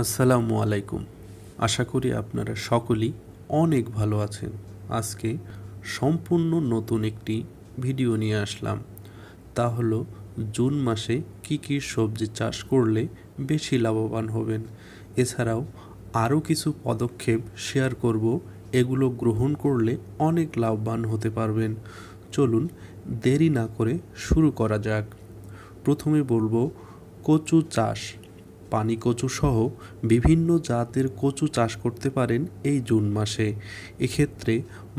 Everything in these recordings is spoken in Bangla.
আসসালামু আলাইকুম আশা করি আপনারা সকলেই অনেক ভালো আছেন আজকে সম্পূর্ণ নতুন একটি ভিডিও নিয়ে আসলাম তা হলো জুন মাসে কি কি সবজি চাষ করলে বেশি লাভবান হবেন এছাড়াও আরও কিছু পদক্ষেপ শেয়ার করব এগুলো গ্রহণ করলে অনেক লাভবান হতে পারবেন চলুন দেরি না করে শুরু করা যাক প্রথমে বলবো কচু চাষ পানি কচু সহ বিভিন্ন জাতের কচু চাষ করতে পারেন এই জুন মাসে এক্ষেত্রে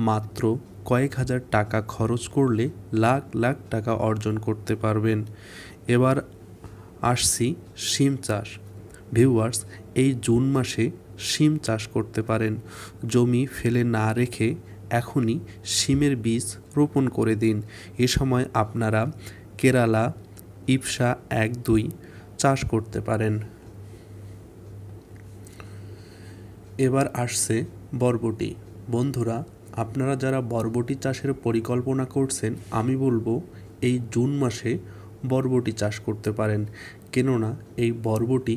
মাত্র কয়েক হাজার টাকা খরচ করলে লাখ লাখ টাকা অর্জন করতে পারবেন এবার আসছি শিম চাষ ভিউয়ার্স এই জুন মাসে শিম চাষ করতে পারেন জমি ফেলে না রেখে এখনই শিমের বীজ রোপণ করে দিন এ সময় আপনারা কেরালা ইপসা এক দুই চাষ করতে পারেন এবার আসছে বরবটি বন্ধুরা আপনারা যারা বরবটি চাষের পরিকল্পনা করছেন আমি বলবো এই জুন মাসে বরবটি চাষ করতে পারেন কেননা এই বরবটি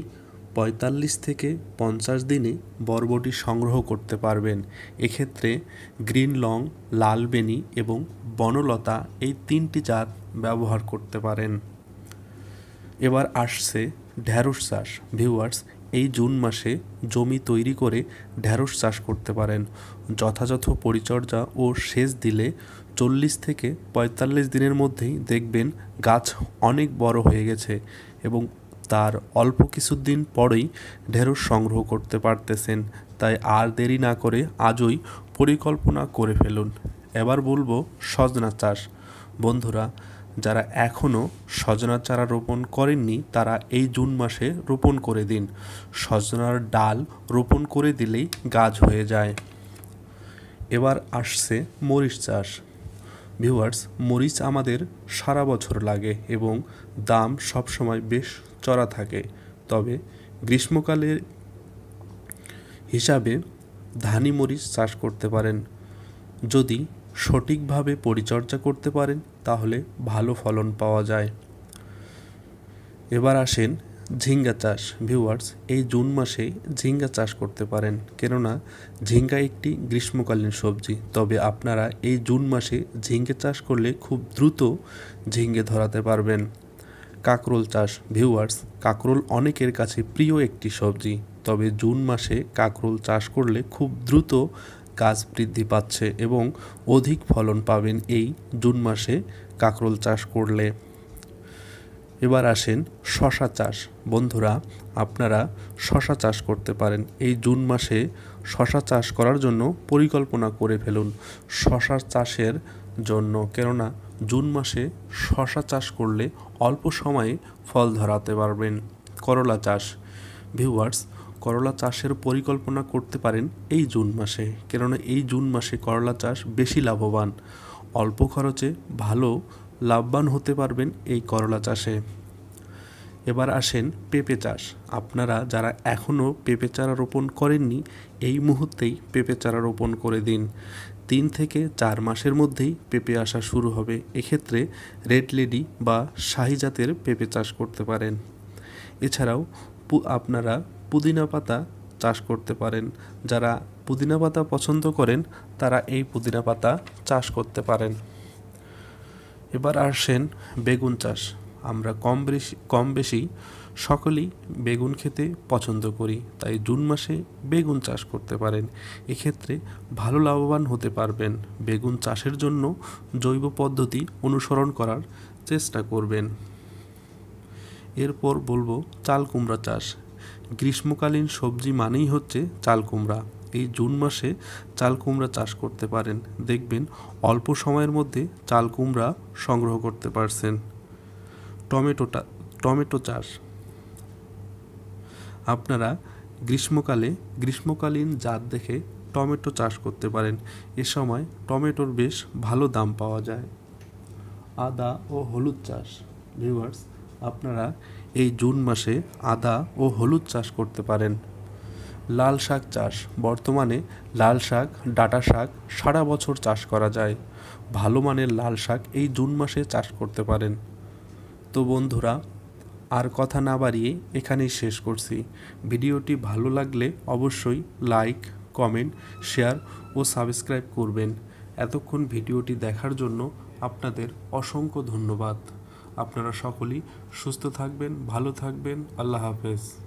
পঁয়তাল্লিশ থেকে পঞ্চাশ দিনে বরবটি সংগ্রহ করতে পারবেন এক্ষেত্রে গ্রিন লং লাল বেনি এবং বনলতা এই তিনটি জাত ব্যবহার করতে পারেন এবার আসছে ঢ্যাঁড়স চাষ ভিউয়ার্স এই জুন মাসে জমি তৈরি করে ঢ্যাঁড়স চাষ করতে পারেন যথাযথ পরিচর্যা ও সেচ দিলে চল্লিশ থেকে পঁয়তাল্লিশ দিনের মধ্যেই দেখবেন গাছ অনেক বড় হয়ে গেছে এবং তার অল্প কিছুদিন পরেই ঢেঁড়স সংগ্রহ করতে পারতেছেন তাই আর দেরি না করে আজই পরিকল্পনা করে ফেলুন এবার বলবো সজনা চাষ বন্ধুরা যারা এখনও সজনা চারা রোপণ করেননি তারা এই জুন মাসে রোপণ করে দিন সজনার ডাল রোপণ করে দিলেই গাছ হয়ে যায় এবার আসছে মরিচ চাষ ভিউয়ার্স মরিচ আমাদের সারা বছর লাগে এবং দাম সবসময় বেশ চড়া থাকে তবে গ্রীষ্মকালের হিসাবে ধানি মরিচ চাষ করতে পারেন যদি সঠিকভাবে পরিচর্যা করতে পারেন তাহলে ভালো ফলন পাওয়া যায় এবার আসেন ঝিঙ্গা চাষ ভিউয়ার্স এই জুন মাসে ঝিঙ্গা চাষ করতে পারেন কেননা ঝিঙ্গা একটি গ্রীষ্মকালীন সবজি তবে আপনারা এই জুন মাসে ঝিঙ্গে চাষ করলে খুব দ্রুত ঝিঙ্গে ধরাতে পারবেন কাকরোল চাষ ভিউয়ার্স কাকরোল অনেকের কাছে প্রিয় একটি সবজি তবে জুন মাসে কাকরোল চাষ করলে খুব দ্রুত গাছ বৃদ্ধি পাচ্ছে এবং অধিক ফলন পাবেন এই জুন মাসে কাঁকরোল চাষ করলে এবার আসেন শশা চাষ বন্ধুরা আপনারা শশা চাষ করতে পারেন এই জুন মাসে শশা চাষ করার জন্য পরিকল্পনা করে ফেলুন শশা চাষের জন্য কেননা জুন মাসে শশা চাষ করলে অল্প সময়ে ফল ধরাতে পারবেন করলা চাষ ভিউয়ার্স করলা চাষের পরিকল্পনা করতে পারেন এই জুন মাসে কেননা এই জুন মাসে করলা চাষ বেশি লাভবান অল্প খরচে ভালো লাভবান হতে পারবেন এই করলা চাষে এবার আসেন পেঁপে চাষ আপনারা যারা এখনও পেঁপে চারা রোপণ করেননি এই মুহূর্তেই পেঁপে চারা রোপণ করে দিন তিন থেকে চার মাসের মধ্যেই পেঁপে আসা শুরু হবে এক্ষেত্রে রেড লেডি বা শাহি জাতের পেঁপে চাষ করতে পারেন এছাড়াও আপনারা পুদিনা পাতা চাষ করতে পারেন যারা পুদিনা পাতা পছন্দ করেন তারা এই পুদিনা পাতা চাষ করতে পারেন এবার আসেন বেগুন চাষ আমরা কম বেশি কম বেশি সকলেই বেগুন খেতে পছন্দ করি তাই জুন মাসে বেগুন চাষ করতে পারেন এক্ষেত্রে ভালো লাভবান হতে পারবেন বেগুন চাষের জন্য জৈব পদ্ধতি অনুসরণ করার চেষ্টা করবেন এরপর বলবো চাল কুমড়া চাষ গ্রীষ্মকালীন সবজি মানেই হচ্ছে চাল কুমড়া এই জুন মাসে চাল কুমড়া চাষ করতে পারেন দেখবেন অল্প সময়ের মধ্যে চাল কুমড়া সংগ্রহ করতে পারছেন টমেটোটা টমেটো চাষ আপনারা গ্রীষ্মকালে গ্রীষ্মকালীন জাত দেখে টমেটো চাষ করতে পারেন এ সময় টমেটোর বেশ ভালো দাম পাওয়া যায় আদা ও হলুদ চাষ ভিউয়ার্স আপনারা এই জুন মাসে আদা ও হলুদ চাষ করতে পারেন লাল শাক চাষ বর্তমানে লাল শাক ডাটা শাক সারা বছর চাষ করা যায় ভালো মানের লাল শাক এই জুন মাসে চাষ করতে পারেন তো বন্ধুরা আর কথা না বাড়িয়ে এখানেই শেষ করছি ভিডিওটি ভালো লাগলে অবশ্যই লাইক কমেন্ট শেয়ার ও সাবস্ক্রাইব করবেন এতক্ষণ ভিডিওটি দেখার জন্য আপনাদের অসংখ্য ধন্যবাদ আপনারা সকলেই সুস্থ থাকবেন ভালো থাকবেন আল্লাহ হাফেজ